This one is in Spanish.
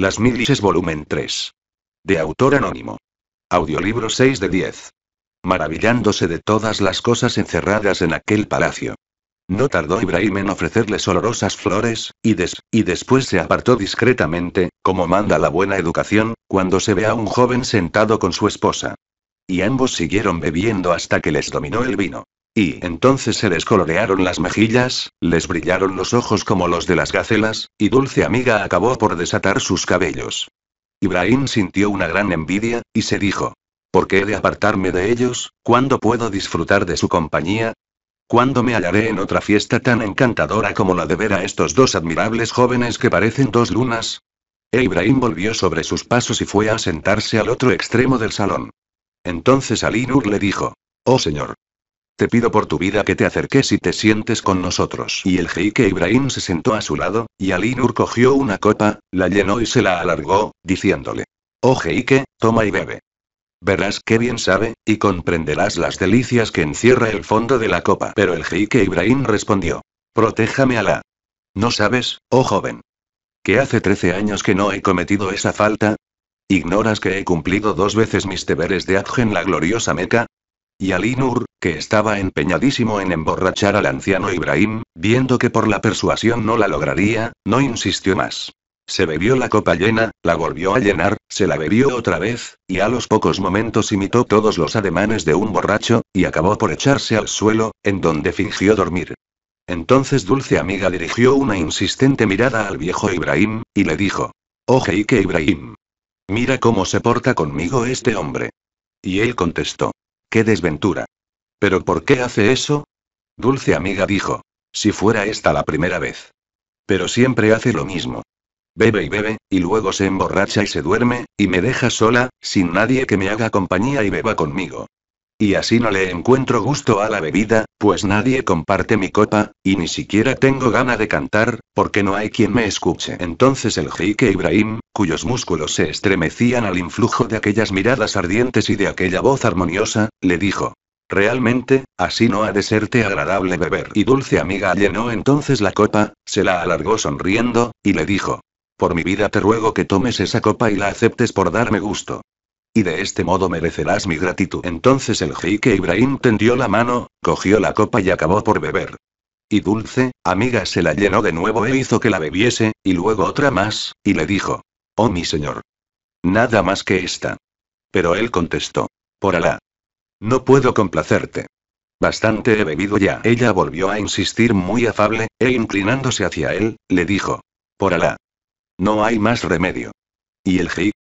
Las Milices Volumen 3. De autor anónimo. Audiolibro 6 de 10. Maravillándose de todas las cosas encerradas en aquel palacio. No tardó Ibrahim en ofrecerles olorosas flores, y, y después se apartó discretamente, como manda la buena educación, cuando se ve a un joven sentado con su esposa. Y ambos siguieron bebiendo hasta que les dominó el vino. Y entonces se les colorearon las mejillas, les brillaron los ojos como los de las gacelas, y Dulce Amiga acabó por desatar sus cabellos. Ibrahim sintió una gran envidia, y se dijo, ¿por qué he de apartarme de ellos? ¿Cuándo puedo disfrutar de su compañía? ¿Cuándo me hallaré en otra fiesta tan encantadora como la de ver a estos dos admirables jóvenes que parecen dos lunas? E Ibrahim volvió sobre sus pasos y fue a sentarse al otro extremo del salón. Entonces Ali Nur le dijo, Oh señor, te pido por tu vida que te acerques y te sientes con nosotros. Y el jeique Ibrahim se sentó a su lado, y Alí Nur cogió una copa, la llenó y se la alargó, diciéndole: Oh jeique, toma y bebe. Verás qué bien sabe, y comprenderás las delicias que encierra el fondo de la copa. Pero el jeique Ibrahim respondió: Protéjame Alá. No sabes, oh joven, que hace trece años que no he cometido esa falta. ¿Ignoras que he cumplido dos veces mis deberes de Adj la gloriosa Meca? Y Ali Nur, que estaba empeñadísimo en emborrachar al anciano Ibrahim, viendo que por la persuasión no la lograría, no insistió más. Se bebió la copa llena, la volvió a llenar, se la bebió otra vez, y a los pocos momentos imitó todos los ademanes de un borracho, y acabó por echarse al suelo, en donde fingió dormir. Entonces Dulce Amiga dirigió una insistente mirada al viejo Ibrahim, y le dijo, Oje «Oh, Ibrahim. Mira cómo se porta conmigo este hombre. Y él contestó, ¡Qué desventura! ¿Pero por qué hace eso? Dulce amiga dijo. Si fuera esta la primera vez. Pero siempre hace lo mismo. Bebe y bebe, y luego se emborracha y se duerme, y me deja sola, sin nadie que me haga compañía y beba conmigo. Y así no le encuentro gusto a la bebida, pues nadie comparte mi copa, y ni siquiera tengo gana de cantar, porque no hay quien me escuche. Entonces el jeque Ibrahim, cuyos músculos se estremecían al influjo de aquellas miradas ardientes y de aquella voz armoniosa, le dijo, Realmente, así no ha de serte agradable beber. Y dulce amiga llenó entonces la copa, se la alargó sonriendo, y le dijo. Por mi vida te ruego que tomes esa copa y la aceptes por darme gusto. Y de este modo merecerás mi gratitud. Entonces el jeique Ibrahim tendió la mano, cogió la copa y acabó por beber. Y dulce, amiga se la llenó de nuevo e hizo que la bebiese, y luego otra más, y le dijo. Oh mi señor. Nada más que esta. Pero él contestó. Por Alá, no puedo complacerte. Bastante he bebido ya. Ella volvió a insistir muy afable, e inclinándose hacia él, le dijo. Por Alá. No hay más remedio. Y el